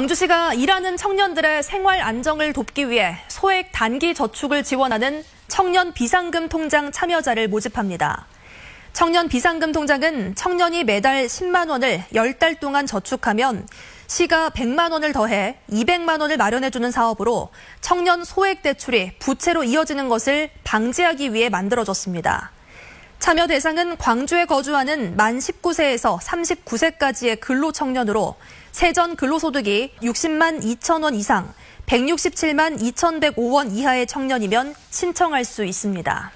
광주시가 일하는 청년들의 생활 안정을 돕기 위해 소액 단기 저축을 지원하는 청년 비상금 통장 참여자를 모집합니다. 청년 비상금 통장은 청년이 매달 10만 원을 10달 동안 저축하면 시가 100만 원을 더해 200만 원을 마련해주는 사업으로 청년 소액 대출이 부채로 이어지는 것을 방지하기 위해 만들어졌습니다. 참여 대상은 광주에 거주하는 만 19세에서 39세까지의 근로 청년으로 세전 근로소득이 60만 2천 원 이상, 167만 2,105원 이하의 청년이면 신청할 수 있습니다.